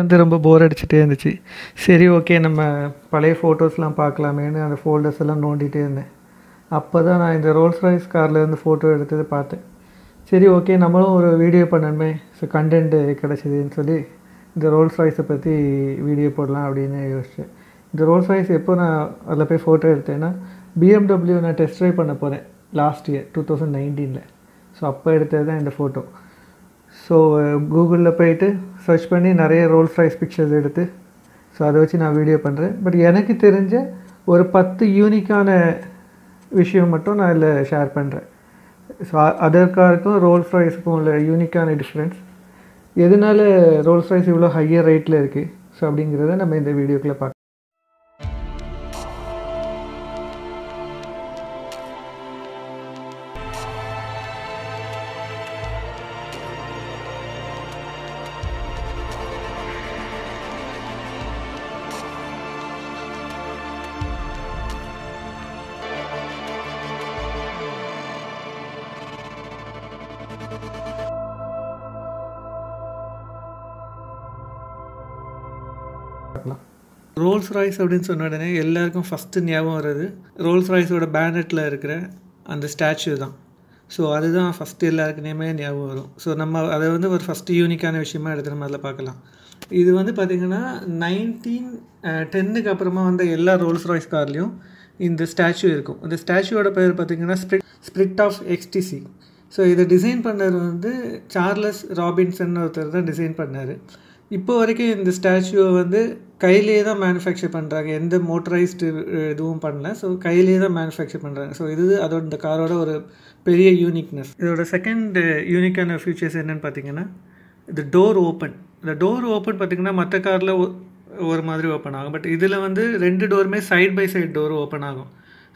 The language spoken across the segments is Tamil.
வந்து ரொம்ப போர் அடிச்சுட்டே இருந்துச்சு சரி ஓகே நம்ம பழைய ஃபோட்டோஸ்லாம் பார்க்கலாமேன்னு அந்த ஃபோல்டர்ஸ் எல்லாம் நோண்டிகிட்டே இருந்தேன் அப்போ தான் நான் இந்த ரோல்ஸ் ராய்ஸ் கார்லேருந்து ஃபோட்டோ எடுத்தது பார்த்தேன் சரி ஓகே நம்மளும் ஒரு வீடியோ பண்ணணுமே ஸோ கண்டென்ட்டு கிடச்சிதுன்னு சொல்லி இந்த ரோல்ஸ் ராய்ஸை பற்றி வீடியோ போடலாம் அப்படின்னு யோசித்தேன் இந்த ரோல்ஸ் ராய்ஸ் எப்போ நான் அதில் போய் ஃபோட்டோ எடுத்தேன்னா பிஎம்டபிள்யூ நான் டெஸ்ட் ட்ரைவ் பண்ண போகிறேன் லாஸ்ட் இயர் டூ தௌசண்ட் நைன்டீனில் ஸோ அப்போ எடுத்தது தான் இந்த ஃபோட்டோ ஸோ கூகுளில் uh, போயிட்டு சர்ச் பண்ணி நிறைய ரோல் ஃப்ரைஸ் பிக்சர்ஸ் எடுத்து ஸோ அதை வச்சு நான் வீடியோ பண்ணுறேன் பட் எனக்கு தெரிஞ்ச ஒரு பத்து யூனிக்கான விஷயம் மட்டும் நான் இதில் ஷேர் பண்ணுறேன் ஸோ அதர் காருக்கும் ரோல் ஃப்ரைஸுக்கும் உள்ள யூனிக்கான டிஃப்ரென்ஸ் எதனால ரோல் ஃப்ரைஸ் இவ்வளோ ஹையர் ரேட்டில் இருக்குது ஸோ அப்படிங்கிறத நம்ம இந்த வீடியோக்குள்ளே பார்க்கலாம் பார்க்கலாம் ரோல்ஸ் ராய்ஸ் அப்படின்னு சொன்ன உடனே எல்லாருக்கும் ஃபஸ்ட்டு ஞாபகம் வருது ரோல்ஸ் ராய்ஸோட பேனட்டில் இருக்கிற அந்த ஸ்டாச்சு தான் ஸோ அதுதான் ஃபஸ்ட்டு எல்லாருக்குனேமே ஞாபகம் வரும் ஸோ நம்ம அதை வந்து ஒரு ஃபஸ்ட்டு யூனிக்கான விஷயமா எடுத்து நம்ம அதில் பார்க்கலாம் இது வந்து பார்த்திங்கன்னா நைன்டீன் டென்னுக்கு அப்புறமா வந்த எல்லா ரோல்ஸ் ராய்ஸ் கார்லேயும் இந்த ஸ்டாச்சு இருக்கும் இந்த ஸ்டாச்சுவோட பேர் பார்த்திங்கன்னா Spirit Spirit of Ecstasy so இதை டிசைன் பண்ணது வந்து சார்லஸ் ராபின்சன் ஒருத்தர் தான் டிசைன் பண்ணார் இப்போ வரைக்கும் இந்த ஸ்டாச்சுவை வந்து கையிலே தான் மேனுஃபேக்சர் பண்ணுறாங்க எந்த மோட்டரைஸ்டு இதுவும் பண்ணல ஸோ கையிலே தான் மேனுஃபேக்சர் பண்ணுறாங்க ஸோ இது அதோட இந்த காரோட ஒரு பெரிய யூனிக்னஸ் இதோட செகண்ட் யூனிக்கான ஃபியூச்சர்ஸ் என்னென்னு பார்த்தீங்கன்னா இந்த டோர் ஓப்பன் இந்த டோர் ஓப்பன் பார்த்திங்கன்னா மற்ற காரில் ஒரு மாதிரி ஓப்பன் ஆகும் பட் இதில் வந்து ரெண்டு டோருமே side by side door open ஆகும்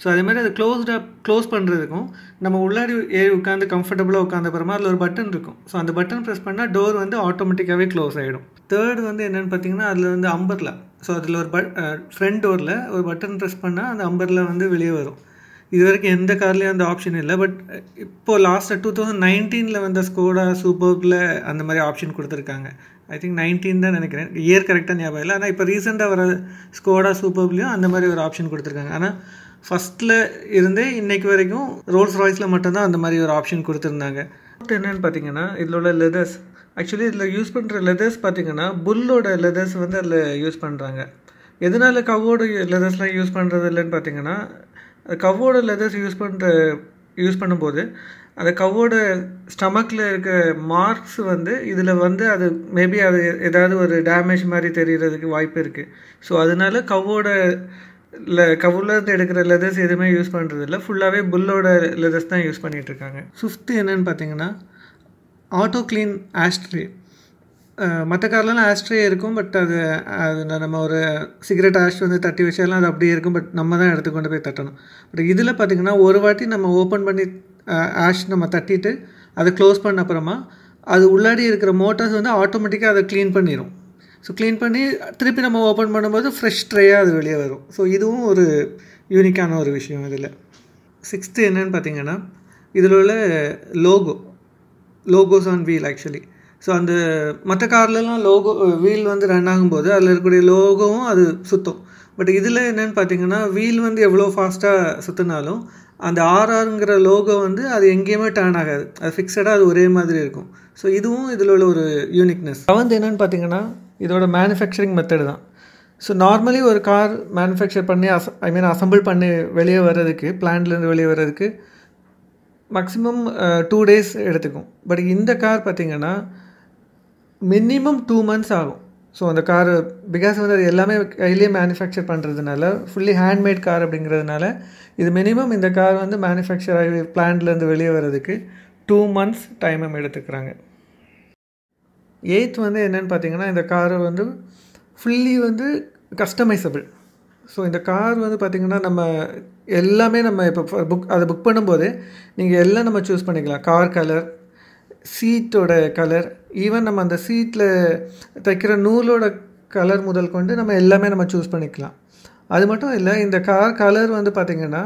ஸோ அதே மாதிரி அது க்ளோஸ்டாக க்ளோஸ் பண்ணுறதுக்கும் நம்ம உள்ளாடி ஏ உட்காந்து கம்ஃபர்டபுளாக உட்காந்த அப்புறமா அதில் ஒரு பட்டன் இருக்கும் ஸோ அந்த பட்டன் ப்ரெஸ் பண்ணால் டோர் வந்து ஆட்டோமேட்டிக்காகவே க்ளோஸ் ஆகிடும் தேர்டு வந்து என்னென்னு பார்த்தீங்கன்னா அதில் வந்து அம்பர்லா ஸோ அதில் ஒரு பட் ஃப்ரண்ட் டோரில் ஒரு பட்டன் ப்ரெஸ் பண்ணால் அந்த அம்பர்லா வந்து வெளியே வரும் இது வரைக்கும் எந்த கார்லேயும் அந்த ஆப்ஷன் இல்லை பட் இப்போது லாஸ்ட்டாக டூ தௌசண்ட் நைன்டீனில் வந்த ஸ்கோடா சூப்பர்கில் அந்த மாதிரி ஆப்ஷன் கொடுத்துருக்காங்க ஐ திங்க் நைன்டீன் தான் நினைக்கிறேன் இயர் கரெக்டாக ஞாபகம் இல்லை ஆனால் இப்போ ரீசெண்டாக வர ஸ்கோடா சூப்பர்லேயும் அந்த மாதிரி ஒரு ஆப்ஷன் கொடுத்துருக்காங்க ஆனால் ஃபஸ்ட்டில் இருந்தே இன்றைக்கு வரைக்கும் ரோல்ஸ் ராய்ஸில் மட்டும்தான் அந்த மாதிரி ஒரு ஆப்ஷன் கொடுத்துருந்தாங்க என்னென்னு பார்த்தீங்கன்னா இதில் உள்ள லெதர்ஸ் ஆக்சுவலி இதில் யூஸ் பண்ணுற லெதர்ஸ் பார்த்திங்கன்னா புல்லோட லெதர்ஸ் வந்து அதில் யூஸ் பண்ணுறாங்க எதனால் கவ்வோட லெதர்ஸ்லாம் யூஸ் பண்ணுறது இல்லைன்னு பார்த்தீங்கன்னா கவ்வோட லெதர்ஸ் யூஸ் பண்ணுற யூஸ் பண்ணும்போது அந்த கவ்வோட ஸ்டமக்கில் இருக்க மார்க்ஸ் வந்து இதில் வந்து அது மேபி அது ஏதாவது ஒரு டேமேஜ் மாதிரி தெரிகிறதுக்கு வாய்ப்பு இருக்குது ஸோ அதனால கவ்வோட இல்லை கவுலேருந்து எடுக்கிற லெதர்ஸ் எதுவுமே யூஸ் பண்ணுறது இல்லை ஃபுல்லாகவே புல்லோட லெதர்ஸ் தான் யூஸ் பண்ணிகிட்ருக்காங்க ஃபிஃப்த்து என்னென்னு பார்த்தீங்கன்னா ஆட்டோ கிளீன் ஆஸ்ட்ரே மற்ற கார்லலாம் ஆஸ்ட்ரே இருக்கும் பட் அது அது நம்ம ஒரு சிகரெட் ஆஸ்ட் வந்து தட்டி வச்சாலும் அது அப்படியே இருக்கும் பட் நம்ம தான் எடுத்து கொண்டு போய் தட்டணும் பட் இதில் பார்த்திங்கன்னா ஒரு வாட்டி நம்ம ஓப்பன் பண்ணி ஆஷ் நம்ம தட்டிட்டு அதை க்ளோஸ் பண்ண அப்புறமா அது உள்ளாடி இருக்கிற மோட்டார்ஸ் வந்து ஆட்டோமேட்டிக்காக அதை க்ளீன் பண்ணிடும் ஸோ க்ளீன் பண்ணி திருப்பி நம்ம ஓப்பன் பண்ணும்போது ஃப்ரெஷ் ட்ரையாக அது வெளியே வரும் ஸோ இதுவும் ஒரு யூனிக்கான ஒரு விஷயம் இதில் சிக்ஸ்த்து என்னன்னு பார்த்தீங்கன்னா இதில் உள்ள logo logos on wheel actually so அந்த மற்ற கார்லலாம் லோகோ வீல் வந்து ரன் ஆகும்போது அதில் இருக்கக்கூடிய லோகோவும் அது சுத்தம் பட் இதில் என்னென்னு பார்த்தீங்கன்னா வீல் வந்து எவ்வளோ ஃபாஸ்ட்டாக சுற்றினாலும் அந்த ஆர்ஆருங்கிற லோகோ வந்து அது எங்கேயுமே டேன் ஆகாது அது ஃபிக்ஸடாக அது ஒரே மாதிரி இருக்கும் ஸோ இதுவும் இதில் உள்ள ஒரு யூனிக்னஸ் வந்து என்னென்னு பார்த்தீங்கன்னா இதோட மேனுஃபேக்சரிங் மெத்தடு தான் ஸோ நார்மலி ஒரு கார் மேனுஃபேக்சர் பண்ணி அஸ் ஐ மீன் அசம்பிள் பண்ணி வெளியே வர்றதுக்கு பிளான்லேருந்து வெளியே வர்றதுக்கு மேக்ஸிமம் டூ டேஸ் எடுத்துக்கும் பட் இந்த கார் பார்த்திங்கன்னா மினிமம் டூ மந்த்ஸ் ஆகும் ஸோ அந்த கார் பிகாஸ் வந்து அது எல்லாமே கையிலேயே மேனுஃபேக்சர் பண்ணுறதுனால ஃபுல்லி ஹேண்ட்மேட் கார் அப்படிங்கிறதுனால இது மினிமம் இந்த கார் வந்து மேனுஃபேக்சர் ஆகி பிளான்லேருந்து வெளியே வர்றதுக்கு டூ மந்த்ஸ் டைமும் எடுத்துக்கிறாங்க எயித் வந்து என்னென்னு பார்த்தீங்கன்னா இந்த காரை வந்து ஃபுல்லி வந்து கஸ்டமைசபிள் ஸோ இந்த கார் வந்து பார்த்திங்கன்னா நம்ம எல்லாமே நம்ம இப்போ புக் அதை புக் பண்ணும்போது நீங்கள் எல்லாம் நம்ம சூஸ் பண்ணிக்கலாம் கார் கலர் சீட்டோட கலர் ஈவன் நம்ம அந்த சீட்டில் தைக்கிற நூலோட கலர் முதல் கொண்டு நம்ம எல்லாமே நம்ம சூஸ் பண்ணிக்கலாம் அது மட்டும் இல்லை இந்த கார் கலர் வந்து பார்த்திங்கன்னா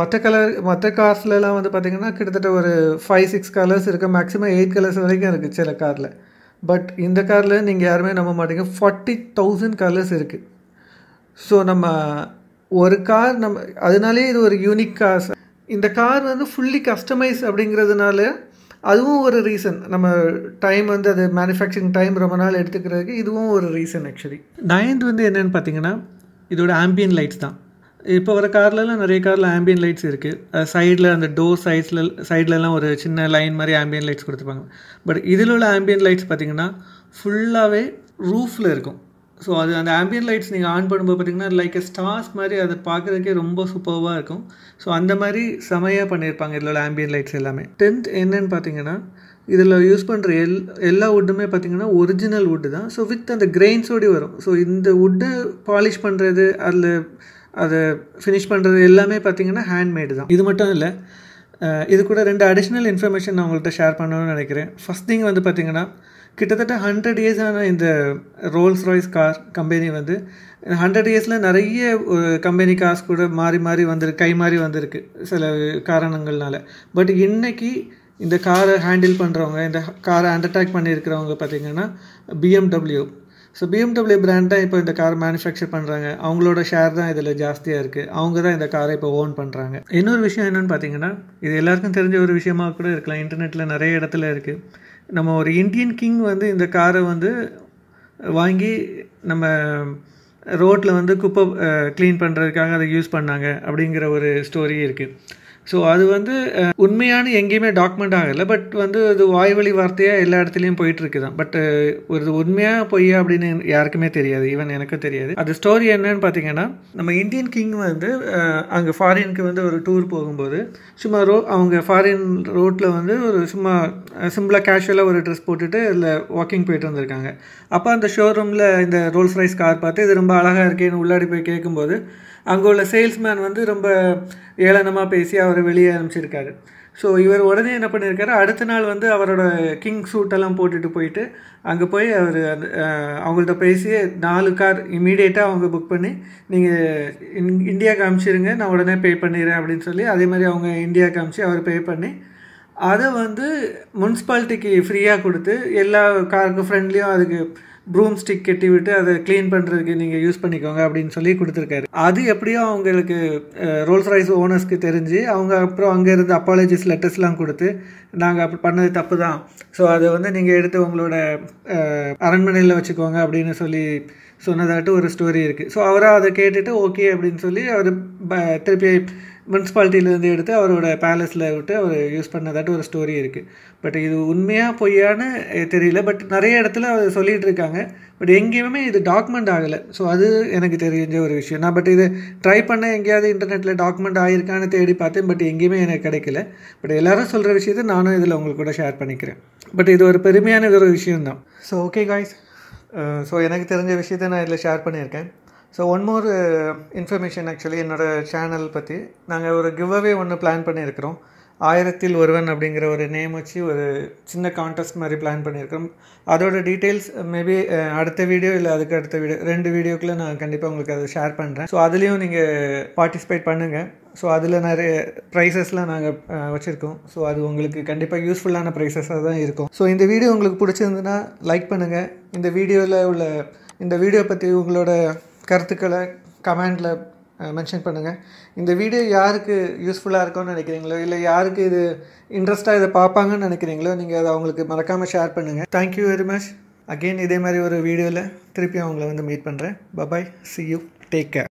மற்ற கலர் மற்ற கார்ஸ்லலாம் வந்து பார்த்திங்கன்னா கிட்டத்தட்ட ஒரு ஃபைவ் சிக்ஸ் கலர்ஸ் இருக்குது மேக்ஸிமம் எயிட் கலர்ஸ் வரைக்கும் இருக்குது சில காரில் பட் இந்த காரில் நீங்கள் யாருமே நம்ப மாட்டீங்க ஃபார்ட்டி தௌசண்ட் கலர்ஸ் இருக்குது ஸோ நம்ம ஒரு கார் நம்ம அதனாலே இது ஒரு யூனிக் கார் இந்த கார் வந்து ஃபுல்லி கஸ்டமைஸ் அப்படிங்கிறதுனால அதுவும் ஒரு ரீசன் நம்ம டைம் வந்து அது மேனுஃபேக்சரிங் டைம் ரொம்ப நாள் எடுத்துக்கிறதுக்கு இதுவும் ஒரு ரீசன் ஆக்சுவலி நைன்த் வந்து என்னென்னு பார்த்தீங்கன்னா இதோட ஆம்பியன் லைட்ஸ் தான் இப்போ வர கார்லலாம் நிறைய காரில் ஆம்பியன் லைட்ஸ் இருக்குது சைடில் அந்த டோர் சைட்ஸில் சைட்லலாம் ஒரு சின்ன லைன் மாதிரி ஆம்பியன் லைட்ஸ் கொடுத்துருப்பாங்க பட் இதில் உள்ள ஆம்பியன் லைட்ஸ் பார்த்திங்கன்னா ஃபுல்லாகவே ரூஃபில் இருக்கும் ஸோ அது அந்த ஆம்பியன் லைட்ஸ் நீங்கள் ஆன் பண்ணும்போது பார்த்தீங்கன்னா லைக் ஸ்டார்ஸ் மாதிரி அதை பார்க்குறதுக்கே ரொம்ப சூப்பர்வாக இருக்கும் ஸோ அந்த மாதிரி செமையாக பண்ணியிருப்பாங்க இதில் உள்ள ஆம்பியன் லைட்ஸ் எல்லாமே டென்த் என்னன்னு பார்த்தீங்கன்னா இதில் யூஸ் பண்ணுற எல் எல்லா வுட்டுமே பார்த்தீங்கன்னா ஒரிஜினல் வுட்டு தான் ஸோ வித் அந்த கிரெயின்ஸோடு வரும் ஸோ இந்த வுட்டை பாலிஷ் பண்ணுறது அதில் அதை ஃபினிஷ் பண்ணுறது எல்லாமே பார்த்தீங்கன்னா ஹேண்ட்மேடு தான் இது மட்டும் இல்லை இது கூட ரெண்டு அடிஷ்னல் இன்ஃபர்மேஷன் நான் உங்கள்கிட்ட ஷேர் பண்ணணும்னு நினைக்கிறேன் ஃபஸ்ட் திங் வந்து பார்த்திங்கன்னா கிட்டத்தட்ட ஹண்ட்ரட் இயர்ஸான இந்த ரோல்ஸ் ராய்ஸ் கார் கம்பெனி வந்து ஹண்ட்ரட் இயர்ஸில் நிறைய கம்பெனி கார்ஸ் கூட மாறி மாறி வந்துரு கை மாறி வந்திருக்கு சில காரணங்கள்னால பட் இன்றைக்கி இந்த காரை ஹேண்டில் பண்ணுறவங்க இந்த காரை அண்டர்டேக் பண்ணியிருக்கிறவங்க பார்த்திங்கன்னா பிஎம்டபிள்யூ ஸோ பிஎம்டபிள்யூ பிராண்ட் தான் இப்போ இந்த கார் மேனுஃபேக்சர் பண்ணுறாங்க அவங்களோட ஷேர் தான் இதில் ஜாஸ்தியாக இருக்குது அவங்க தான் இந்த காரை இப்போ ஓன் பண்ணுறாங்க இன்னொரு விஷயம் என்னென்னு பார்த்தீங்கன்னா இது எல்லாருக்கும் தெரிஞ்ச ஒரு விஷயமாக கூட இருக்கலாம் இன்டர்நெட்டில் நிறைய இடத்துல இருக்குது நம்ம ஒரு இந்தியன் கிங் வந்து இந்த காரை வந்து வாங்கி நம்ம ரோட்டில் வந்து குப்பை க்ளீன் பண்ணுறதுக்காக அதை யூஸ் பண்ணாங்க அப்படிங்கிற ஒரு ஸ்டோரி இருக்குது ஸோ அது வந்து உண்மையான எங்கேயுமே டாக்குமெண்ட் ஆகலை பட் வந்து அது வாய்வழி வார்த்தையாக எல்லா இடத்துலையும் போயிட்டுருக்கு தான் பட் ஒரு உண்மையாக பொய்யா அப்படின்னு யாருக்குமே தெரியாது ஈவன் எனக்கும் தெரியாது அது ஸ்டோரி என்னன்னு பார்த்தீங்கன்னா நம்ம இந்தியன் கிங் வந்து அங்கே ஃபாரினுக்கு வந்து ஒரு டூர் போகும்போது சும்மா ரோ அவங்க ஃபாரின் ரோட்டில் வந்து ஒரு சும்மா சிம்பிளாக கேஷுவலாக ஒரு ட்ரெஸ் போட்டுட்டு இதில் வாக்கிங் போயிட்டு வந்திருக்காங்க அப்போ அந்த ஷோரூமில் இந்த ரோல்ஸ் ரைஸ் கார் பார்த்து இது ரொம்ப அழகாக இருக்கேன்னு உள்ளாடி போய் கேட்கும்போது அங்கே உள்ள சேல்ஸ்மேன் வந்து ரொம்ப ஏளனமாக பேசி அவர் அவர் வெளியே அனுப்பிச்சிருக்காரு ஸோ இவர் உடனே என்ன பண்ணியிருக்காரு அடுத்த நாள் வந்து அவரோட கிங் சூட்டெல்லாம் போட்டுட்டு போயிட்டு அங்கே போய் அவர் அந்த அவங்கள்ட்ட பேசி நாலு கார் இமீடியேட்டாக அவங்க புக் பண்ணி நீங்கள் இன் இந்தியாவுக்கு அமிச்சிருங்க நான் உடனே பே பண்ணிடுறேன் அப்படின்னு சொல்லி அதே மாதிரி அவங்க இந்தியாவுக்கு அமிச்சு அவர் பே பண்ணி அதை வந்து முன்சிபாலிட்டிக்கு ஃப்ரீயாக கொடுத்து எல்லா காருக்கும் ஃப்ரெண்ட்லியும் அதுக்கு ப்ரூம் ஸ்டிக் கட்டி விட்டு அதை க்ளீன் பண்ணுறதுக்கு நீங்கள் யூஸ் பண்ணிக்கோங்க அப்படின்னு சொல்லி கொடுத்துருக்காரு அது எப்படியோ அவங்களுக்கு ரோல்ஸ் ரைஸ் ஓனர்ஸ்க்கு தெரிஞ்சு அவங்க அப்புறம் அங்கேருந்து அப்பாலஜிஸ் லெட்டர்ஸ்லாம் கொடுத்து நாங்கள் அப்படி பண்ணது தப்பு தான் ஸோ அதை வந்து நீங்கள் எடுத்து உங்களோட அரண்மனையில் வச்சுக்கோங்க அப்படின்னு சொல்லி சொன்னதாட்டு ஒரு ஸ்டோரி இருக்குது ஸோ அவராக அதை கேட்டுட்டு ஓகே அப்படின்னு சொல்லி அவர் திருப்பி முன்சிபாலிட்டியிலேருந்து எடுத்து அவரோட பேலஸில் விட்டு அவர் யூஸ் பண்ணதாட்டு ஒரு ஸ்டோரி இருக்குது பட் இது உண்மையாக பொய்யான்னு தெரியல பட் நிறைய இடத்துல அவர் சொல்லிகிட்டு இருக்காங்க பட் எங்கேயுமே இது டாக்குமெண்ட் ஆகலை ஸோ அது எனக்கு தெரிஞ்ச ஒரு விஷயம் நான் பட் இது ட்ரை பண்ண எங்கேயாவது இன்டர்நெட்டில் டாக்குமெண்ட் ஆகிருக்கான்னு தேடி பார்த்தேன் பட் எங்கேயுமே எனக்கு கிடைக்கல பட் எல்லோரும் சொல்கிற விஷயத்தை நானும் இதில் உங்களுக்கு கூட ஷேர் பண்ணிக்கிறேன் பட் இது ஒரு பெருமையான ஒரு விஷயம்தான் ஸோ ஓகே காய்ஸ் ஸோ எனக்கு தெரிஞ்ச விஷயத்தை நான் இதில் ஷேர் பண்ணியிருக்கேன் so one more information actually என்னோடய சேனல் பற்றி நாங்கள் ஒரு கிவ்அவே ஒன்று பிளான் பண்ணியிருக்கிறோம் ஆயிரத்தில் ஒருவன் அப்படிங்கிற ஒரு நேம் வச்சு ஒரு சின்ன கான்டெஸ்ட் மாதிரி பிளான் பண்ணியிருக்கிறோம் அதோட டீட்டெயில்ஸ் மேபி uh, அடுத்த வீடியோ இல்லை அதுக்கு அடுத்த வீடியோ ரெண்டு வீடியோக்குள்ளே நான் கண்டிப்பாக உங்களுக்கு அதை ஷேர் பண்ணுறேன் ஸோ அதுலேயும் நீங்கள் பார்ட்டிசிபேட் பண்ணுங்கள் ஸோ அதில் நிறைய ப்ரைஸஸ்லாம் நாங்கள் uh, வச்சுருக்கோம் ஸோ அது உங்களுக்கு கண்டிப்பாக யூஸ்ஃபுல்லான ப்ரைஸஸாக தான் இருக்கும் ஸோ இந்த வீடியோ உங்களுக்கு பிடிச்சிருந்துன்னா லைக் பண்ணுங்கள் இந்த வீடியோவில் உள்ள இந்த வீடியோ பற்றி உங்களோட கருத்துக்களை கமெண்டில் மென்ஷன் பண்ணுங்கள் இந்த வீடியோ யாருக்கு யூஸ்ஃபுல்லாக இருக்கும்னு நினைக்கிறீங்களோ இல்லை யாருக்கு இது இன்ட்ரெஸ்ட்டாக இதை பார்ப்பாங்கன்னு நினைக்கிறீங்களோ நீங்கள் அதை அவங்களுக்கு மறக்காமல் ஷேர் பண்ணுங்கள் தேங்க்யூ வெரி மச் அகெயின் இதே மாதிரி ஒரு வீடியோவில் திருப்பி அவங்கள வந்து மீட் பண்ணுறேன் bye bye see you take care